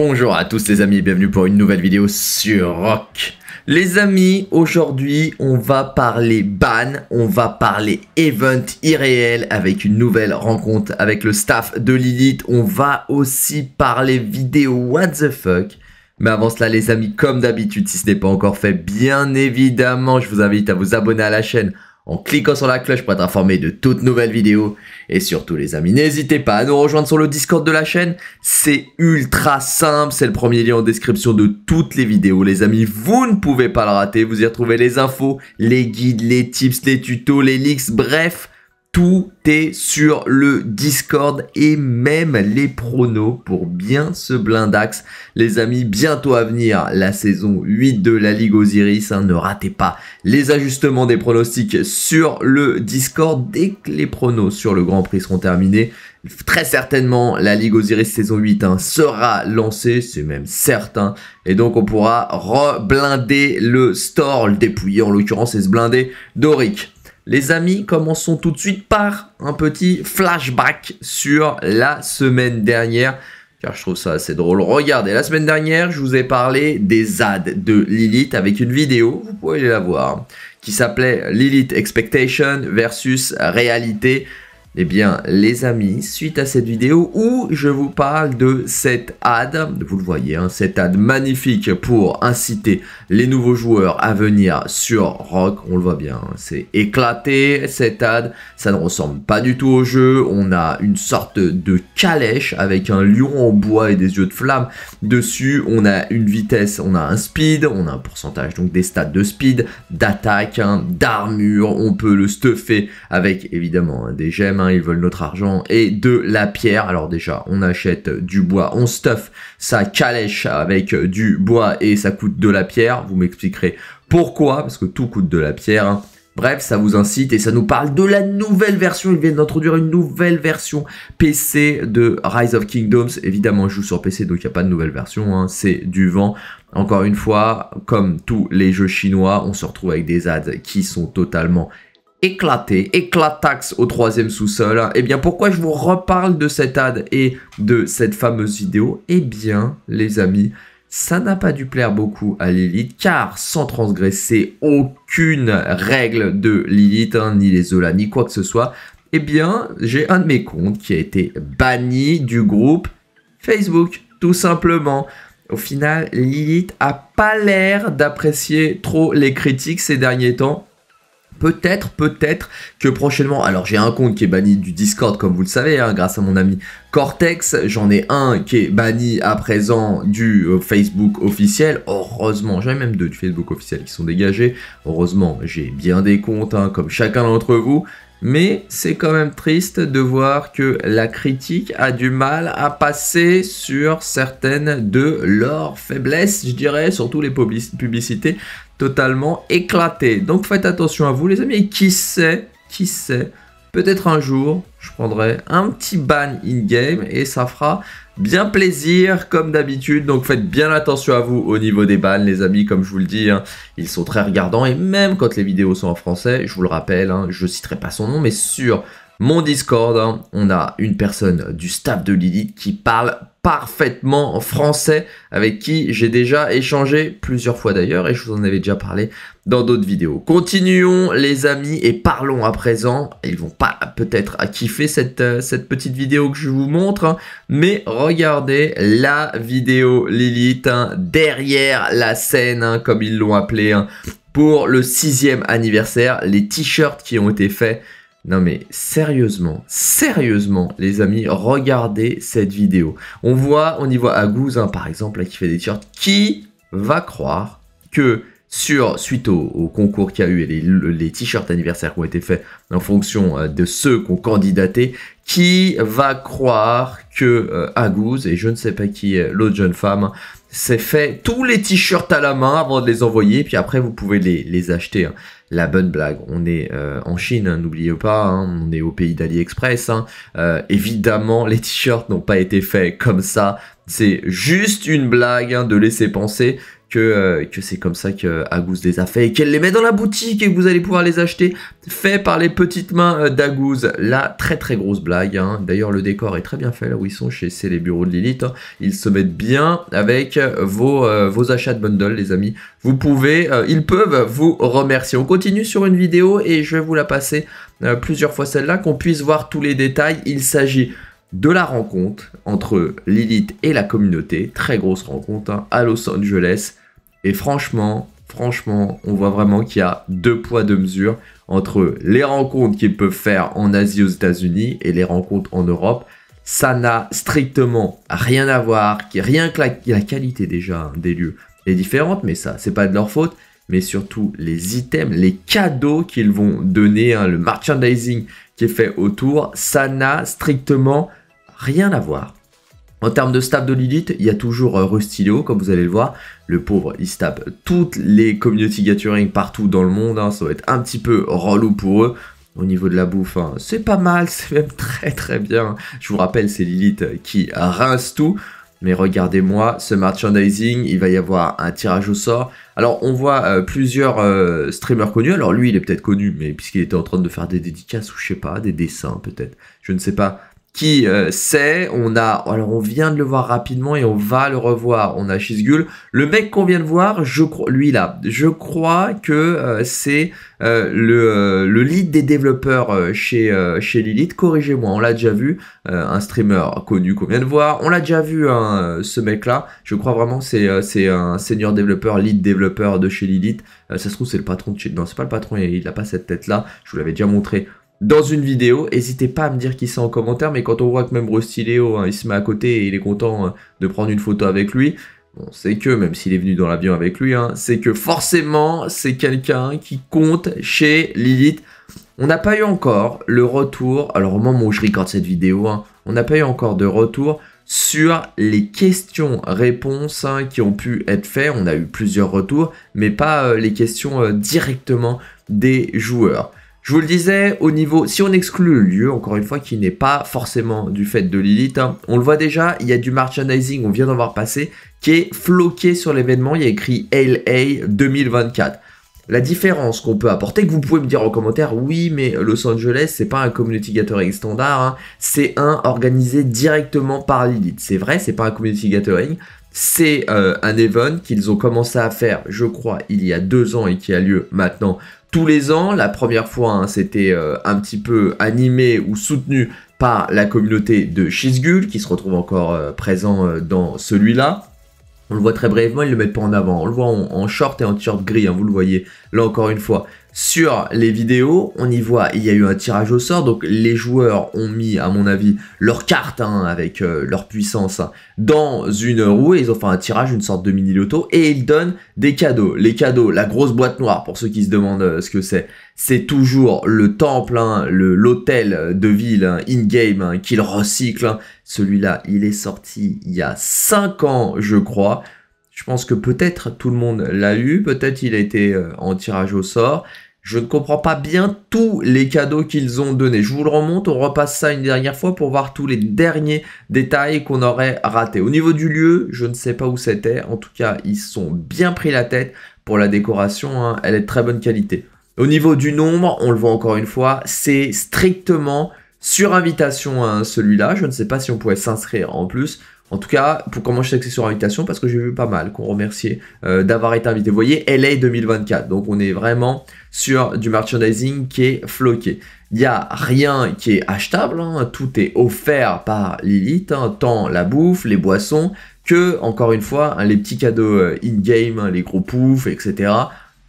Bonjour à tous les amis et bienvenue pour une nouvelle vidéo sur Rock. Les amis, aujourd'hui on va parler ban, on va parler event irréel avec une nouvelle rencontre avec le staff de Lilith. On va aussi parler vidéo what the fuck. Mais avant cela les amis, comme d'habitude, si ce n'est pas encore fait, bien évidemment, je vous invite à vous abonner à la chaîne en cliquant sur la cloche pour être informé de toutes nouvelles vidéos. Et surtout les amis, n'hésitez pas à nous rejoindre sur le Discord de la chaîne. C'est ultra simple, c'est le premier lien en description de toutes les vidéos les amis. Vous ne pouvez pas le rater, vous y retrouvez les infos, les guides, les tips, les tutos, les leaks, bref tout est sur le Discord et même les pronos pour bien ce blindax. Les amis, bientôt à venir la saison 8 de la Ligue Osiris. Hein, ne ratez pas les ajustements des pronostics sur le Discord dès que les pronos sur le Grand Prix seront terminés. Très certainement, la Ligue Osiris saison 8 hein, sera lancée, c'est même certain. Et donc, on pourra reblinder le store, le dépouiller en l'occurrence et se blinder d'Oric. Les amis, commençons tout de suite par un petit flashback sur la semaine dernière. Car je trouve ça assez drôle. Regardez, la semaine dernière, je vous ai parlé des ads de Lilith avec une vidéo, vous pouvez la voir, qui s'appelait Lilith Expectation versus Réalité. Eh bien, les amis, suite à cette vidéo où je vous parle de cette ad, vous le voyez, hein, cette ad magnifique pour inciter les nouveaux joueurs à venir sur Rock, on le voit bien, hein, c'est éclaté cette ad, ça ne ressemble pas du tout au jeu, on a une sorte de calèche avec un lion en bois et des yeux de flamme dessus, on a une vitesse, on a un speed, on a un pourcentage donc des stats de speed, d'attaque, hein, d'armure, on peut le stuffer avec évidemment des gemmes, Hein, ils veulent notre argent, et de la pierre. Alors déjà, on achète du bois, on stuff sa calèche avec du bois et ça coûte de la pierre. Vous m'expliquerez pourquoi, parce que tout coûte de la pierre. Hein. Bref, ça vous incite et ça nous parle de la nouvelle version. Ils viennent d'introduire une nouvelle version PC de Rise of Kingdoms. Évidemment, je joue sur PC, donc il n'y a pas de nouvelle version. Hein. C'est du vent. Encore une fois, comme tous les jeux chinois, on se retrouve avec des ads qui sont totalement éclaté, éclataxe au troisième sous-sol. Eh bien pourquoi je vous reparle de cette ad et de cette fameuse vidéo Eh bien les amis, ça n'a pas dû plaire beaucoup à Lilith car sans transgresser aucune règle de Lilith, hein, ni les Zola, ni quoi que ce soit, eh bien j'ai un de mes comptes qui a été banni du groupe Facebook, tout simplement. Au final, Lilith a pas l'air d'apprécier trop les critiques ces derniers temps Peut-être, peut-être que prochainement, alors j'ai un compte qui est banni du Discord comme vous le savez, hein, grâce à mon ami Cortex, j'en ai un qui est banni à présent du euh, Facebook officiel, heureusement, j'en ai même deux du Facebook officiel qui sont dégagés, heureusement j'ai bien des comptes hein, comme chacun d'entre vous, mais c'est quand même triste de voir que la critique a du mal à passer sur certaines de leurs faiblesses, je dirais, surtout les publicités totalement éclaté. Donc faites attention à vous les amis. Et qui sait, qui sait, peut-être un jour, je prendrai un petit ban in-game et ça fera bien plaisir comme d'habitude. Donc faites bien attention à vous au niveau des bans les amis, comme je vous le dis. Hein, ils sont très regardants et même quand les vidéos sont en français, je vous le rappelle, je hein, je citerai pas son nom, mais sur mon Discord, hein. on a une personne du staff de Lilith qui parle parfaitement français, avec qui j'ai déjà échangé plusieurs fois d'ailleurs, et je vous en avais déjà parlé dans d'autres vidéos. Continuons les amis, et parlons à présent, ils vont pas peut-être kiffer cette, euh, cette petite vidéo que je vous montre, hein. mais regardez la vidéo Lilith hein, derrière la scène, comme ils l'ont appelé, pour le sixième anniversaire, les t-shirts qui ont été faits non mais sérieusement, sérieusement les amis, regardez cette vidéo. On voit, on y voit Agouz hein, par exemple qui fait des t-shirts. Qui va croire que sur, suite au, concours qu'il y a eu et les, t-shirts anniversaires qui ont été faits en fonction euh, de ceux qui ont candidaté, qui va croire que euh, Agouz et je ne sais pas qui est l'autre jeune femme c'est fait. Tous les t-shirts à la main avant de les envoyer, puis après vous pouvez les, les acheter. Hein. La bonne blague. On est euh, en Chine, hein, n'oubliez pas. Hein. on est au pays d'AliExpress. Euh, évidemment, les t-shirts n'ont pas été faits comme ça. C'est juste une blague de laisser penser euh, que, c'est comme ça que les a fait et qu'elle les met dans la boutique et que vous allez pouvoir les acheter fait par les petites mains euh, d'Agouz. La très très grosse blague. Hein. D'ailleurs, le décor est très bien fait là où ils sont chez c'est les bureaux de Lilith. Hein. Ils se mettent bien avec euh, vos, vos achats de bundle, les amis. Vous pouvez, ils peuvent vous remercier. On continue sur une vidéo et je vais vous la passer plusieurs fois celle-là qu'on puisse voir tous les détails. Il s'agit de la rencontre entre Lilith et la communauté, très grosse rencontre hein, à Los Angeles. Et franchement, franchement, on voit vraiment qu'il y a deux poids, deux mesures entre les rencontres qu'ils peuvent faire en Asie aux États-Unis et les rencontres en Europe. Ça n'a strictement rien à voir, rien que la, qualité déjà des lieux est différente, mais ça, c'est pas de leur faute. Mais surtout les items, les cadeaux qu'ils vont donner, hein, le merchandising qui est fait autour, ça n'a strictement rien à voir. En termes de stab de Lilith, il y a toujours euh, Leo, comme vous allez le voir. Le pauvre, il stab toutes les community gathering partout dans le monde. Hein. Ça va être un petit peu relou pour eux. Au niveau de la bouffe, hein, c'est pas mal, c'est même très très bien. Je vous rappelle, c'est Lilith qui rince tout. Mais regardez-moi ce merchandising, il va y avoir un tirage au sort. Alors on voit euh, plusieurs euh, streamers connus, alors lui il est peut-être connu, mais puisqu'il était en train de faire des dédicaces ou je sais pas, des dessins peut-être, je ne sais pas qui c'est, euh, on a, alors on vient de le voir rapidement et on va le revoir, on a Shizgul. Le mec qu'on vient de voir, je crois, lui là, je crois que euh, c'est euh, le, le, lead des développeurs chez, chez Lilith, corrigez-moi, on l'a déjà vu, un streamer connu qu'on vient de voir, on l'a déjà vu hein, ce mec là, je crois vraiment c'est c'est un senior développeur, lead développeur de chez Lilith, ça se trouve c'est le patron de chez, non c'est pas le patron, il, il a pas cette tête là, je vous l'avais déjà montré dans une vidéo. N'hésitez pas à me dire qui c'est en commentaire, mais quand on voit que même Rusty hein, il se met à côté et il est content hein, de prendre une photo avec lui, on sait que, même s'il est venu dans l'avion avec lui, hein, c'est que forcément, c'est quelqu'un qui compte chez Lilith. On n'a pas eu encore le retour, alors au moment où je recorde cette vidéo, hein, on n'a pas eu encore de retour sur les questions-réponses qui ont pu être faites. On a eu plusieurs retours, mais pas euh, les questions euh, directement des joueurs. Je vous le disais, au niveau, si on exclut le lieu, encore une fois, qui n'est pas forcément du fait de Lilith, hein, on le voit déjà, il y a du merchandising, on vient d'en voir passer, qui est floqué sur l'événement, il y a écrit LA 2024. La différence qu'on peut apporter, que vous pouvez me dire en commentaire, oui, mais Los Angeles, c'est pas un community gathering standard, hein, c'est un organisé directement par Lilith. C'est vrai, c'est pas un community gathering, c'est euh, un event qu'ils ont commencé à faire, je crois, il y a deux ans et qui a lieu maintenant tous les ans. La première fois, hein, c'était euh, un petit peu animé ou soutenu par la communauté de Shizgul, qui se retrouve encore euh, présent dans celui-là. On le voit très brièvement, ils ne le mettent pas en avant. On le voit en, short et en t-shirt gris, hein, vous le voyez là encore une fois. Sur les vidéos, on y voit, il y a eu un tirage au sort, donc les joueurs ont mis, à mon avis, leurs cartes hein, avec euh, leur puissance dans une roue, et ils ont fait un tirage, une sorte de mini loto, et ils donnent des cadeaux. Les cadeaux, la grosse boîte noire, pour ceux qui se demandent euh, ce que c'est, c'est toujours le temple, hein, l'hôtel de ville hein, in-game qu'ils recyclent. Celui-là, il est sorti il y a 5 ans, je crois. Je pense que peut-être tout le monde l'a eu, peut-être il a été euh, en tirage au sort. Je ne comprends pas bien tous les cadeaux qu'ils ont donnés. Je vous le remonte, on repasse ça une dernière fois pour voir tous les derniers détails qu'on aurait ratés. Au niveau du lieu, je ne sais pas où c'était. En tout cas, ils sont bien pris la tête pour la décoration. Hein. Elle est de très bonne qualité. Au niveau du nombre, on le voit encore une fois, c'est strictement sur invitation hein, celui-là. Je ne sais pas si on pouvait s'inscrire en plus. En tout cas, pour commencer, je sais sur invitation, parce que j'ai vu pas mal qu'on remerciait euh, d'avoir été invité. Vous voyez, LA 2024. Donc on est vraiment sur du merchandising qui est floqué. Il n'y a rien qui est achetable, hein. tout est offert par Lilith, hein, tant la bouffe, les boissons, que, encore une fois, hein, les petits cadeaux euh, in-game, les gros poufs, etc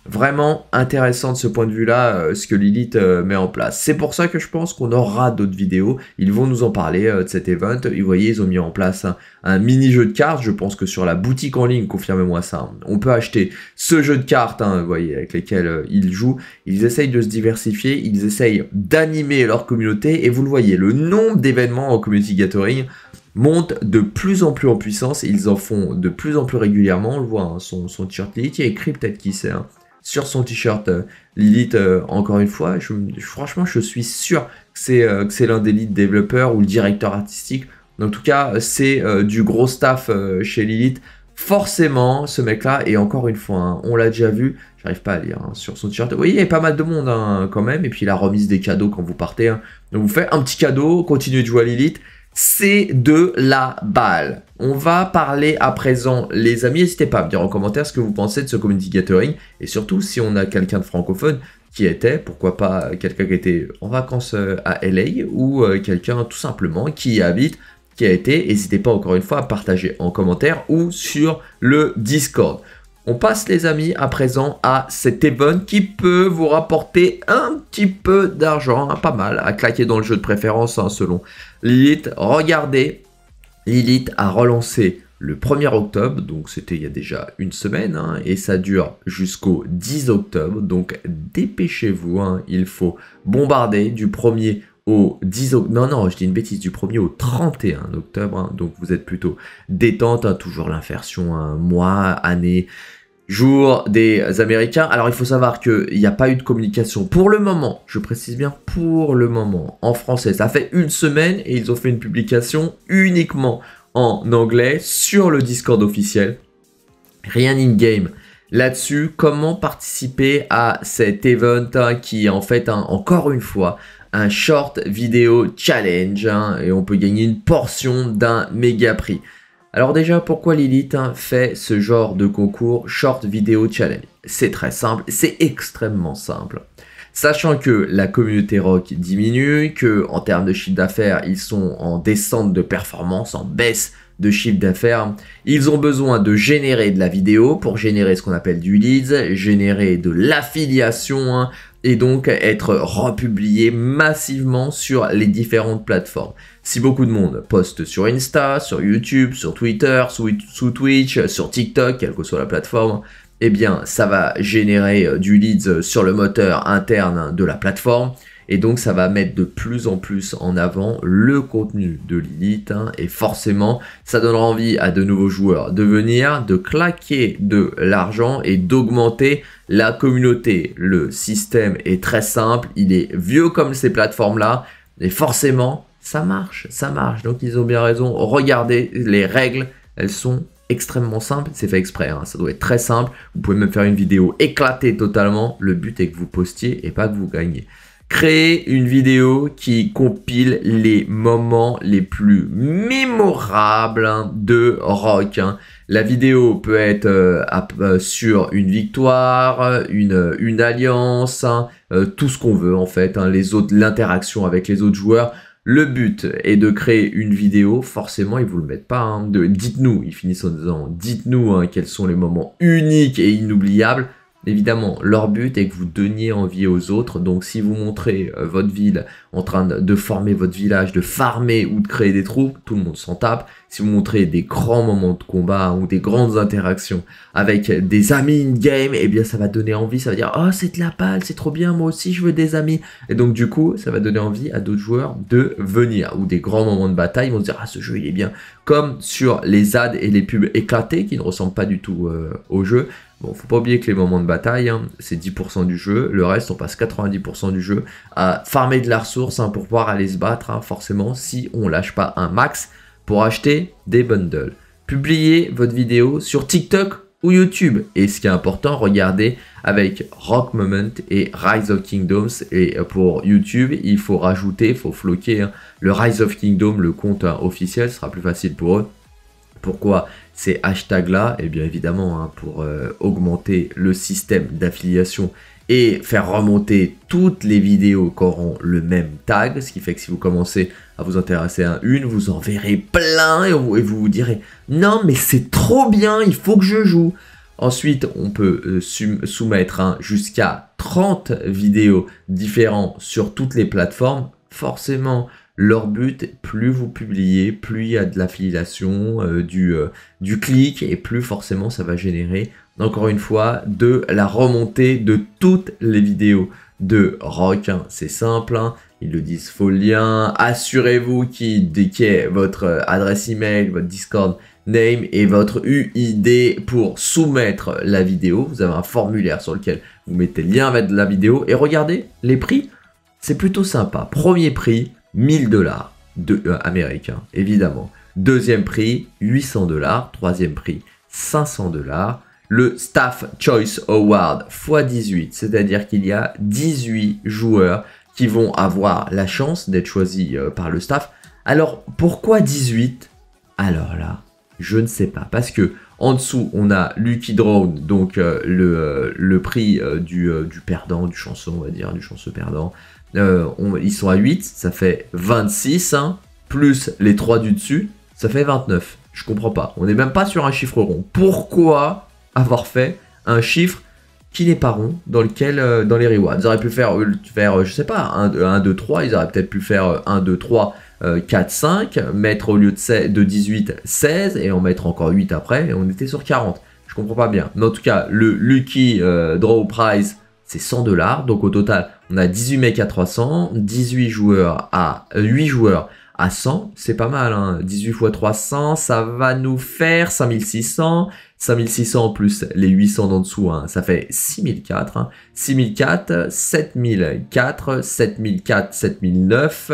vraiment intéressant de ce point de vue-là, euh, ce que Lilith euh, met en place. C'est pour ça que je pense qu'on aura d'autres vidéos. Ils vont nous en parler euh, de cet event. Vous voyez, ils ont mis en place un, mini-jeu de cartes. Je pense que sur la boutique en ligne, confirmez-moi ça, hein. on peut acheter ce jeu de cartes, hein, vous voyez, avec lesquels ils jouent. Ils essayent de se diversifier, ils essayent d'animer leur communauté. Et vous le voyez, le nombre d'événements en Community Gathering monte de plus en plus en puissance, ils en font de plus en plus régulièrement, on le voit, hein, son, son t-shirt Lilith, il y a écrit peut-être qui c'est, hein sur son t-shirt. Euh, Lilith, euh, encore une fois, franchement, je suis sûr euh, que c'est l'un des lead développeurs ou le directeur artistique. En tout cas, c'est du gros staff chez Lilith. Forcément, ce mec-là, et encore une fois, hein, on l'a déjà vu, j'arrive pas à lire, hein, sur son t-shirt, vous voyez, il y a pas mal de monde hein, quand même, et puis la remise des cadeaux quand vous partez. Donc vous faites un petit cadeau, continuez de jouer à Lilith, c'est de la balle. On va parler à présent, les amis, n'hésitez pas à me dire en commentaire ce que vous pensez de ce community gathering, et surtout si on a quelqu'un de francophone qui était, pourquoi pas quelqu'un qui était en vacances euh, à LA, ou euh, quelqu'un tout simplement qui y habite, qui a été, n'hésitez pas encore une fois à partager en commentaire ou sur le Discord. On passe les amis à présent à cet event qui peut vous rapporter un petit peu d'argent, hein, pas mal, à claquer dans le jeu de préférence hein, selon Lilith. Regardez, Lilith a relancé le 1er octobre, donc c'était il y a déjà une semaine, hein, et ça dure jusqu'au 10 octobre, donc dépêchez-vous, il faut bombarder du 1er au 10 octobre, non, non, je dis une bêtise, du 1er au 31 octobre, donc vous êtes plutôt détente, toujours l'inversion, mois, année, jour des Américains. Alors il faut savoir qu'il n'y a pas eu de communication pour le moment, je précise bien pour le moment, en français. Ça fait une semaine et ils ont fait une publication uniquement en anglais sur le Discord officiel. Rien in-game là-dessus, comment participer à cet event hein, qui est en fait encore une fois un short vidéo challenge hein, et on peut gagner une portion d'un méga prix. Alors déjà, pourquoi Lilith hein, fait ce genre de concours Short Video Challenge C'est très simple, c'est extrêmement simple. Sachant que la communauté rock diminue, que en termes de chiffre d'affaires, ils sont en descente de performance, en baisse de chiffre d'affaires, ils ont besoin de générer de la vidéo pour générer ce qu'on appelle du leads, générer de l'affiliation hein, et donc être republié massivement sur les différentes plateformes. Si beaucoup de monde poste sur Insta, sur YouTube, sur Twitter, sous, Twitch, sur TikTok, quelle que soit la plateforme, eh bien ça va générer euh, du leads euh, sur le moteur interne de la plateforme et donc ça va mettre de plus en plus en avant le contenu de Lilith. Hein. et forcément, ça donnera envie à de nouveaux joueurs de venir, de claquer de l'argent et d'augmenter la communauté. Le système est très simple, il est vieux comme ces plateformes-là. Et forcément, ça marche, ça marche. Donc ils ont bien raison. Regardez les règles, elles sont extrêmement simples. c'est fait exprès, hein. ça doit être très simple, vous pouvez même faire une vidéo éclatée totalement, le but est que vous postiez et pas que vous gagnez. Créer une vidéo qui compile les moments les plus mémorables hein, de rock. Hein. La vidéo peut être euh, euh, sur une victoire, une, euh, alliance, hein, tout ce qu'on veut en fait, les autres, l'interaction avec les autres joueurs. Le but est de créer une vidéo, forcément ils vous le mettent pas, dites-nous, ils finissent en disant dites-nous quels sont les moments uniques et inoubliables Évidemment, leur but est que vous donniez envie aux autres. Donc, si vous montrez euh, votre ville en train de former votre village, de farmer ou de créer des troupes, tout le monde s'en tape. Si vous montrez des grands moments de combat ou des grandes interactions avec des amis in-game, eh bien, ça va donner envie. Ça va dire, oh, c'est de la balle, c'est trop bien, moi aussi, je veux des amis. Et donc, du coup, ça va donner envie à d'autres joueurs de venir. Ou des grands moments de bataille, ils vont se dire, ah, ce jeu, il est bien. Comme sur les ads et les pubs éclatés qui ne ressemblent pas du tout euh, au jeu. Bon, faut pas oublier que les moments de bataille, hein, c'est 10% du jeu. Le reste, on passe 90% du jeu à farmer de la ressource hein, pour pouvoir aller se battre, hein, forcément, si on lâche pas un max pour acheter des bundles. Publiez votre vidéo sur TikTok ou YouTube. Et ce qui est important, regardez avec Rock Moment et Rise of Kingdoms. Et euh, pour YouTube, il faut rajouter, il faut floquer le Rise of Kingdom, le compte officiel, sera plus facile pour eux pourquoi ces hashtags-là Eh bien évidemment, hein, pour euh, augmenter le système d'affiliation et faire remonter toutes les vidéos qui auront le même tag, ce qui fait que si vous commencez à vous intéresser à une, vous en verrez plein et vous vous, direz « Non mais c'est trop bien, il faut que je joue !» Ensuite, on peut euh, soumettre hein, jusqu'à 30 vidéos différentes sur toutes les plateformes. Forcément, leur but, plus vous publiez, plus il y a de l'affiliation, euh, du, euh, du clic, et plus forcément ça va générer, encore une fois, de la remontée de toutes les vidéos de Rock. Hein. C'est simple, hein. ils le disent faux lien. Assurez-vous qu'il qu votre euh, adresse email, votre Discord name et votre UID pour soumettre la vidéo. Vous avez un formulaire sur lequel vous mettez le lien avec la vidéo et regardez les prix. C'est plutôt sympa. Premier prix, 1000 dollars euh, américains, évidemment. Deuxième prix, 800 dollars. Troisième prix, 500 dollars. Le Staff Choice Award x18, c'est-à-dire qu'il y a 18 joueurs qui vont avoir la chance d'être choisis euh, par le staff. Alors pourquoi 18 Alors là, je ne sais pas. Parce que en dessous, on a Lucky Drone, donc euh, le, le, prix du, du, perdant, du chanson, on va dire, du chanceux perdant. Euh, ils sont à 8, ça fait 26, hein, plus les 3 du dessus, ça fait 29. Je comprends pas. On n'est même pas sur un chiffre rond. Pourquoi avoir fait un chiffre qui n'est pas rond dans lequel euh, dans les rewards Ils auraient pu faire, euh, faire je sais pas, 1, 2, 3, ils auraient peut-être pu faire 1, 2, 3. 4, 5, mettre au lieu de, de 18, 16, et en mettre encore 8 après, et on était sur 40. Je comprends pas bien. Mais en tout cas, le Lucky Draw Prize, c'est 100 dollars. Donc au total, on a 18 mecs à 300, 18 joueurs à 8 euh, joueurs à 100, c'est pas mal. 18 x 300, ça va nous faire 5600. 5600 en plus les 800 d'en dessous, hein, ça fait 6004. Hein. 6004, 7004, 7004, 7009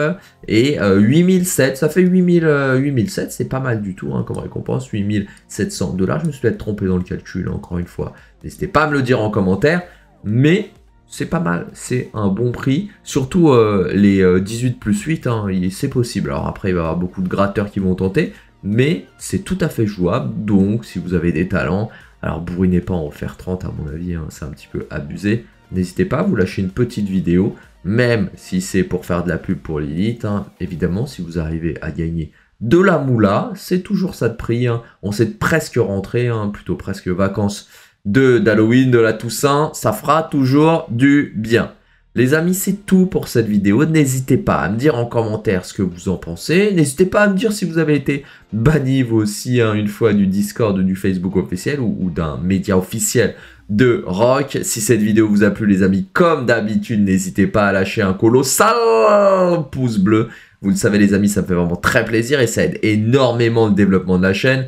et euh, 8007. Ça fait 8000, 8007, euh, c'est pas mal du tout hein, comme récompense. 8700 dollars, je me suis peut-être trompé dans le calcul, encore une fois. N'hésitez pas à me le dire en commentaire. Mais c'est pas mal, c'est un bon prix. Surtout euh, les 18 euh, plus 8, hein, c'est possible. Alors après, il va y avoir beaucoup de gratteurs qui vont tenter, mais c'est tout à fait jouable. Donc, si vous avez des talents, alors bourrinez pas en faire 30 à mon avis, hein, c'est un petit peu abusé. N'hésitez pas, à vous lâcher une petite vidéo, même si c'est pour faire de la pub pour l'élite. Hein. Évidemment, si vous arrivez à gagner de la moula, c'est toujours ça de prix. On s'est presque rentré, plutôt presque vacances de d'Halloween, de la Toussaint, ça fera toujours du bien. Les amis, c'est tout pour cette vidéo. N'hésitez pas à me dire en commentaire ce que vous en pensez. N'hésitez pas à me dire si vous avez été banni vous aussi hein, une fois du Discord, du Facebook officiel ou, ou d'un média officiel de rock. Si cette vidéo vous a plu les amis, comme d'habitude, n'hésitez pas à lâcher un colossal pouce bleu. Vous le savez les amis, ça me fait vraiment très plaisir et ça aide énormément le développement de la chaîne.